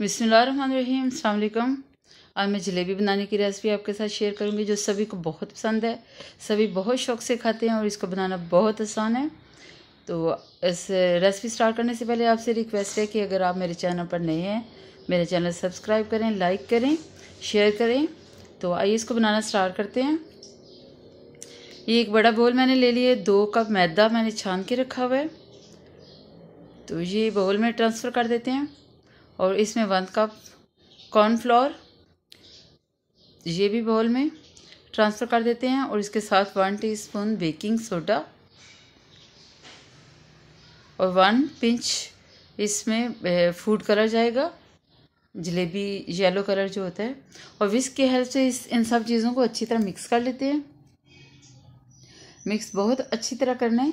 बिसमीम अल्लाम आज मैं जलेबी बनाने की रेसिपी आपके साथ शेयर करूंगी जो सभी को बहुत पसंद है सभी बहुत शौक से खाते हैं और इसको बनाना बहुत आसान है तो इस रेसिपी स्टार्ट करने से पहले आपसे रिक्वेस्ट है कि अगर आप मेरे चैनल पर नए हैं मेरे चैनल सब्सक्राइब करें लाइक करें शेयर करें तो आइए इसको बनाना स्टार्ट करते हैं ये एक बड़ा बोल मैंने ले लिए दो कप मैदा मैंने छान के रखा हुआ है तो ये बोल में ट्रांसफ़र कर देते हैं और इसमें वन कप कॉर्नफ्लोर ये भी बॉल में ट्रांसफ़र कर देते हैं और इसके साथ वन टीस्पून बेकिंग सोडा और वन पिंच इसमें फूड eh, कलर जाएगा जलेबी येलो कलर जो होता है और विस्क की हेल्प से इस इन सब चीज़ों को अच्छी तरह मिक्स कर लेते हैं मिक्स बहुत अच्छी तरह करना है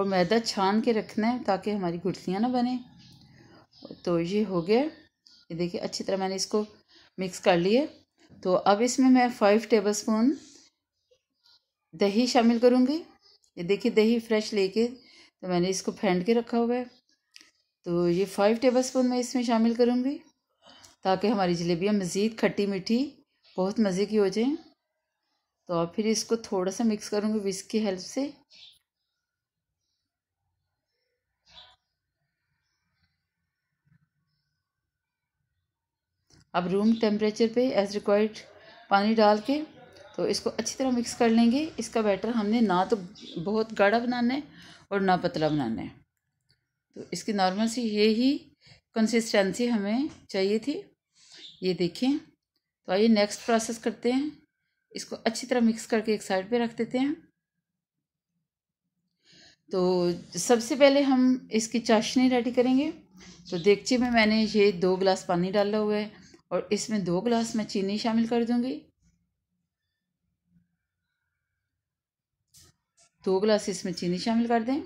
और मैदा छान के रखना है ताकि हमारी गुठलियाँ ना बने तो ये हो गया ये देखिए अच्छी तरह मैंने इसको मिक्स कर लिए तो अब इसमें मैं फाइव टेबल स्पून दही शामिल करूँगी ये देखिए दही फ्रेश लेके तो मैंने इसको फेंट के रखा हुआ है तो ये फाइव टेबल स्पून मैं इसमें शामिल करूँगी ताकि हमारी जलेबियाँ मज़ीद खट्टी मीठी बहुत मज़े की हो जाएँ तो अब फिर इसको थोड़ा सा मिक्स करूँगी विस्क की हेल्प से अब रूम टेम्परेचर पे एज़ रिक्वायर्ड पानी डाल के तो इसको अच्छी तरह मिक्स कर लेंगे इसका बैटर हमने ना तो बहुत गाढ़ा बनाना है और ना पतला बनाना है तो इसकी नॉर्मल सी ये ही कंसिस्टेंसी हमें चाहिए थी ये देखें तो आइए नेक्स्ट प्रोसेस करते हैं इसको अच्छी तरह मिक्स करके एक साइड पे रख देते हैं तो सबसे पहले हम इसकी चाशनी रेडी करेंगे तो देगची में मैंने ये दो गिलास पानी डाला हुआ है और इसमें दो ग्लास में चीनी शामिल कर दूंगी दो गिलास इसमें चीनी शामिल कर दें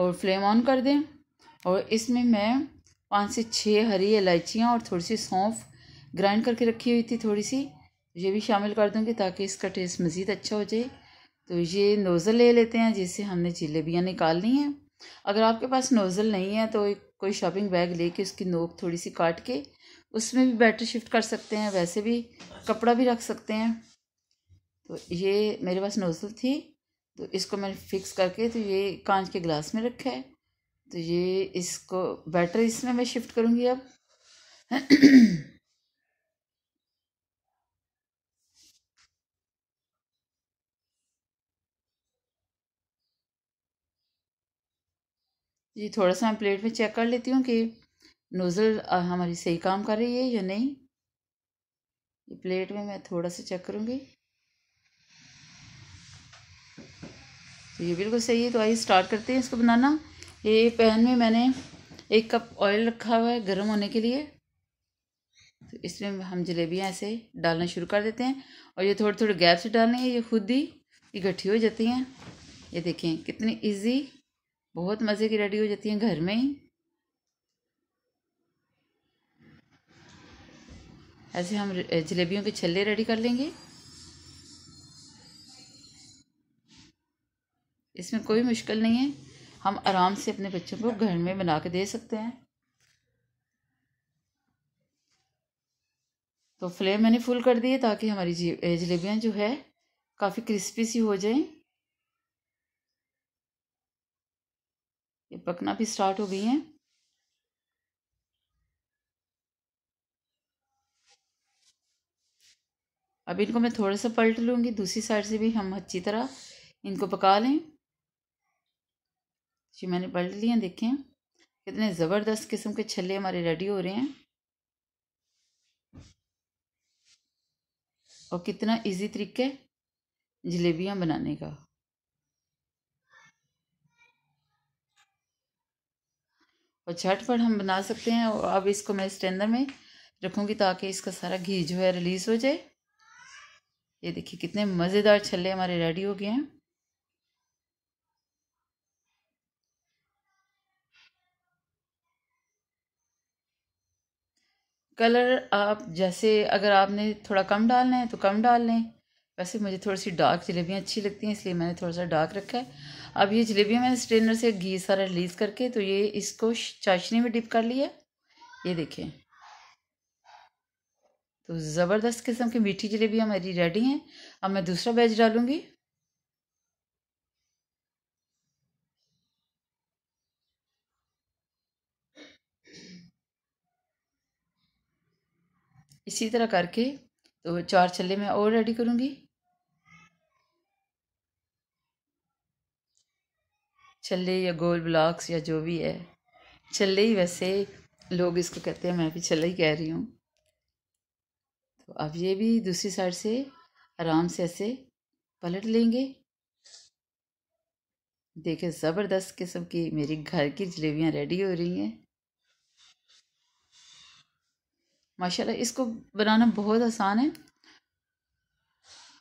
और फ्लेम ऑन कर दें और इसमें मैं पाँच से छः हरी इलायचियाँ और थोड़ी सी सौंफ ग्राइंड करके रखी हुई थी थोड़ी सी ये भी शामिल कर दूँगी ताकि इसका टेस्ट मज़ीद अच्छा हो जाए तो ये नोज़ल ले लेते हैं जिससे हमने जलेबियाँ निकालनी हैं अगर आपके पास नोज़ल नहीं है तो एक कोई शॉपिंग बैग लेके उसकी नोक थोड़ी सी काट के उसमें भी बैटरी शिफ्ट कर सकते हैं वैसे भी कपड़ा भी रख सकते हैं तो ये मेरे पास नोज़ल थी तो इसको मैंने फिक्स करके तो ये कांच के ग्लास में रखा है तो ये इसको बैटरी इसमें मैं शिफ्ट करूँगी अब जी थोड़ा सा मैं प्लेट में चेक कर लेती हूँ कि नोज़ल हमारी सही काम कर रही है या नहीं ये प्लेट में मैं थोड़ा सा चेक करूँगी तो ये बिल्कुल सही है तो आइए स्टार्ट करते हैं इसको बनाना ये पैन में मैंने एक कप ऑयल रखा हुआ है गर्म होने के लिए तो इसमें हम जलेबियाँ ऐसे डालना शुरू कर देते हैं और ये थोड़े थोड़े गैप से हैं ये खुद ही इकट्ठी हो जाती हैं ये देखें कितनी इजी बहुत मज़े की रेडी हो जाती हैं घर में ही ऐसे हम जलेबियों के छल्ले रेडी कर लेंगे इसमें कोई मुश्किल नहीं है हम आराम से अपने बच्चों को घर में बना के दे सकते हैं तो फ्लेम मैंने फुल कर दी है ताकि हमारी जलेबियाँ जो है काफ़ी क्रिस्पी सी हो जाएं ये पकना भी स्टार्ट हो गई हैं अब इनको मैं थोड़ा सा पलट लूँगी दूसरी साइड से भी हम अच्छी तरह इनको पका लें जी मैंने पलट लिए देखें कितने ज़बरदस्त किस्म के छल्ले हमारे रेडी हो रहे हैं और कितना इजी तरीके जलेबियाँ बनाने का और झटपट हम बना सकते हैं और अब इसको मैं स्टैंडर में रखूँगी ताकि इसका सारा घी जो है रिलीज़ हो जाए ये देखिए कितने मज़ेदार छल्ले हमारे रेडी हो गए हैं कलर आप जैसे अगर आपने थोड़ा कम डालना है तो कम डाल लें वैसे मुझे थोड़ी सी डार्क जलेबियाँ अच्छी लगती हैं इसलिए मैंने थोड़ा सा डार्क रखा है अब ये जलेबियाँ मैंने स्ट्रेनर से घी सारा रिलीज़ करके तो ये इसको चाशनी में डिप कर लिया ये देखें तो ज़बरदस्त किस्म की मीठी जलेबियाँ हमारी रेडी हैं अब मैं दूसरा बैच डालूँगी इसी तरह करके तो चार छल्ले मैं और रेडी करूँगी छल्ले या गोल ब्लॉक्स या जो भी है छल्ले ही वैसे लोग इसको कहते हैं मैं भी छल्ले ही कह रही हूँ तो अब ये भी दूसरी साइड से आराम से ऐसे पलट लेंगे देखे ज़बरदस्त किस्म की मेरी घर की जलेबियाँ रेडी हो रही हैं माशाल्लाह इसको बनाना बहुत आसान है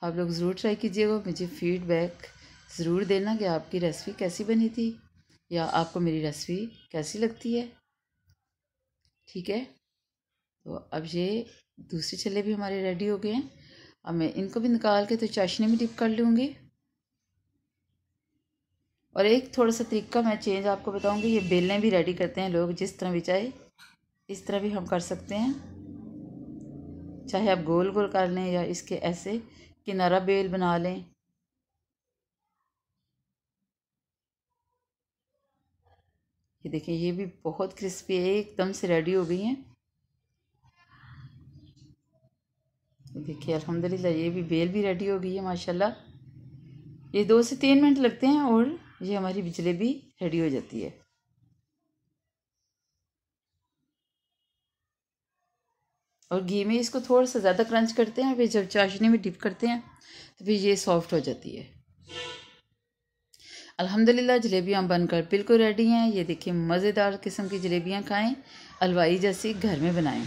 आप लोग ज़रूर ट्राई कीजिएगा मुझे फीडबैक ज़रूर देना कि आपकी रेसिपी कैसी बनी थी या आपको मेरी रेसिपी कैसी लगती है ठीक है तो अब ये दूसरे चले भी हमारे रेडी हो गए हैं अब मैं इनको भी निकाल के तो चाशनी में डिप कर लूँगी और एक थोड़ा सा तरीका मैं चेंज आपको बताऊँगी ये बेलें भी रेडी करते हैं लोग जिस तरह भी चाहे इस तरह भी हम कर सकते हैं चाहे आप गोल गोल कर लें या इसके ऐसे किनारा बेल बना लें ये देखें ये भी बहुत क्रिस्पी है एकदम से रेडी हो गई हैं देखिए अल्हम्दुलिल्लाह ये भी बेल भी रेडी हो गई है माशाल्लाह ये दो से तीन मिनट लगते हैं और ये हमारी बिजली भी रेडी हो जाती है और घी में इसको थोड़ा सा ज़्यादा क्रंच करते हैं फिर जब चाशनी में डिप करते हैं तो फिर ये सॉफ्ट हो जाती है अल्हम्दुलिल्लाह जलेबियाँ बनकर बिल्कुल रेडी हैं ये देखिए मज़ेदार किस्म की जलेबियाँ खाएं हलवाई जैसी घर में बनाएं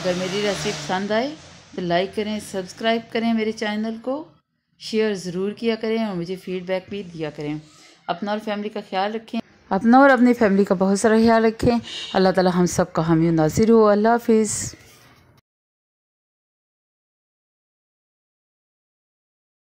अगर मेरी रेसिपी पसंद आए तो लाइक करें सब्सक्राइब करें मेरे चैनल को शेयर ज़रूर किया करें और मुझे फीडबैक भी दिया करें अपना और फैमिली का ख्याल रखें अपना और अपनी फैमिली का बहुत सारा ख्याल रखें अल्लाह ताला हम सब का हमी नासिर हो अल्लाह हाफिज़